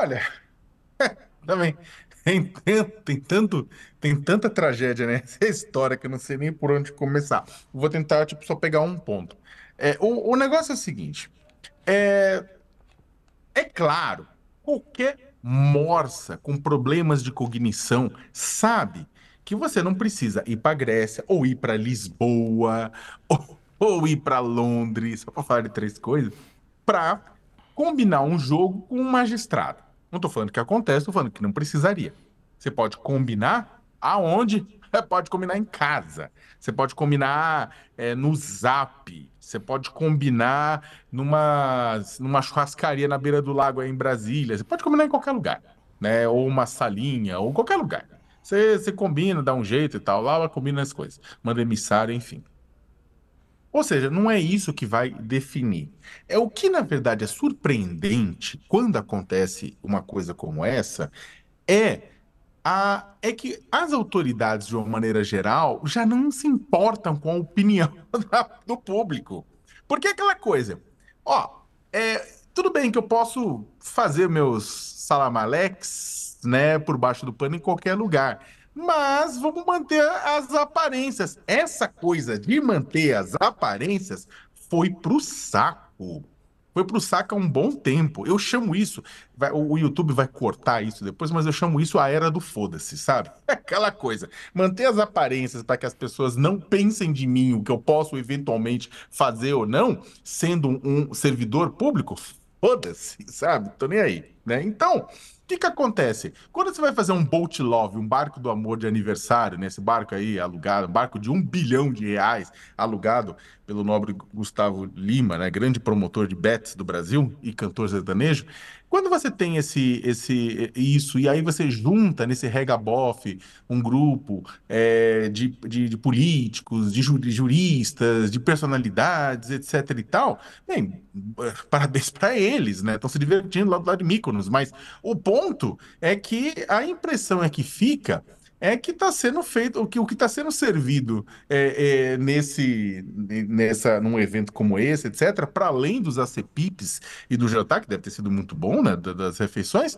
Olha, também tem tanto, tem tanto, tem tanta tragédia nessa né? história que eu não sei nem por onde começar. Vou tentar tipo só pegar um ponto. É, o, o negócio é o seguinte, é, é claro, qualquer morsa com problemas de cognição sabe que você não precisa ir para Grécia ou ir para Lisboa ou, ou ir para Londres, só para falar de três coisas, para combinar um jogo com um magistrado. Não estou falando que acontece, estou falando que não precisaria. Você pode combinar aonde? Pode combinar em casa. Você pode combinar é, no zap. Você pode combinar numa, numa churrascaria na beira do lago aí em Brasília. Você pode combinar em qualquer lugar. Né? Ou uma salinha, ou qualquer lugar. Você, você combina, dá um jeito e tal. Lá combina as coisas. Manda emissário, enfim. Ou seja, não é isso que vai definir. É o que, na verdade, é surpreendente quando acontece uma coisa como essa, é, a, é que as autoridades, de uma maneira geral, já não se importam com a opinião da, do público. Porque é aquela coisa, ó, é, tudo bem que eu posso fazer meus salamalex, né, por baixo do pano em qualquer lugar mas vamos manter as aparências. Essa coisa de manter as aparências foi pro saco. Foi pro saco há um bom tempo. Eu chamo isso. Vai, o YouTube vai cortar isso depois, mas eu chamo isso a era do foda-se, sabe? Aquela coisa. Manter as aparências para que as pessoas não pensem de mim o que eu posso eventualmente fazer ou não, sendo um servidor público, foda-se, sabe? Tô nem aí. Né? Então, que, que acontece? Quando você vai fazer um boat Love, um barco do amor de aniversário, né? barco aí alugado, um barco de um bilhão de reais, alugado pelo nobre Gustavo Lima, né? Grande promotor de bets do Brasil e cantor sertanejo. Quando você tem esse, esse, isso, e aí você junta nesse regabof um grupo é, de, de, de, políticos, de, de juristas, de personalidades, etc e tal, bem, parabéns para eles, né? Estão se divertindo lá do lado de Míconos, mas o ponto ponto é que a impressão é que fica é que está sendo feito, o que está sendo servido é, é, nesse, nessa, num evento como esse, etc., para além dos ACPIPs e do jantar, que deve ter sido muito bom, né, das refeições,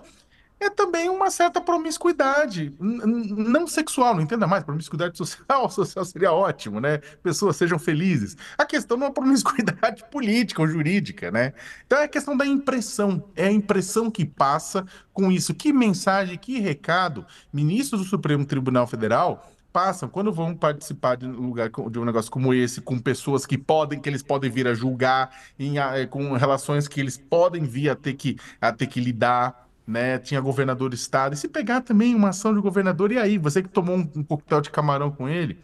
é também uma certa promiscuidade, não sexual, não entenda mais, promiscuidade social, social seria ótimo, né? Pessoas sejam felizes. A questão não é promiscuidade política ou jurídica, né? Então é a questão da impressão, é a impressão que passa com isso. Que mensagem, que recado ministros do Supremo Tribunal Federal passam quando vão participar de um lugar de um negócio como esse com pessoas que podem que eles podem vir a julgar em, com relações que eles podem vir a ter que a ter que lidar né? Tinha governador do estado. E se pegar também uma ação de governador, e aí? Você que tomou um, um coquetel de camarão com ele.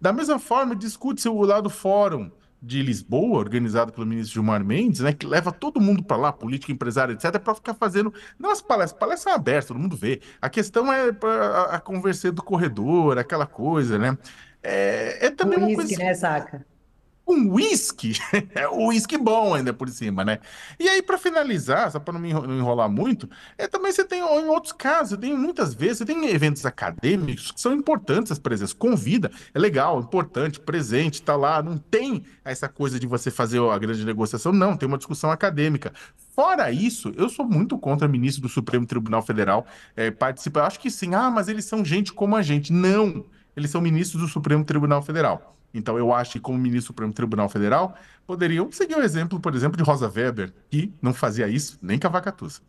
Da mesma forma, discute-se o lado fórum de Lisboa, organizado pelo ministro Gilmar Mendes, né, que leva todo mundo para lá, política, empresário, etc, para ficar fazendo não as palestras, palestras abertas, todo mundo vê. A questão é a, a conversa do corredor, aquela coisa, né? É, é também uma coisa. né, saca? um whisky, é whisky bom ainda por cima, né? E aí, para finalizar, só para não me enrolar muito, é, também você tem, em outros casos, tem muitas vezes, você tem eventos acadêmicos que são importantes as presenças, convida, é legal, importante, presente, tá lá, não tem essa coisa de você fazer a grande negociação, não, tem uma discussão acadêmica. Fora isso, eu sou muito contra ministro do Supremo Tribunal Federal é, participar, acho que sim, ah, mas eles são gente como a gente. Não, eles são ministros do Supremo Tribunal Federal. Então, eu acho que, como ministro do Supremo Tribunal Federal, poderiam seguir o exemplo, por exemplo, de Rosa Weber, que não fazia isso nem com a vaca tussa.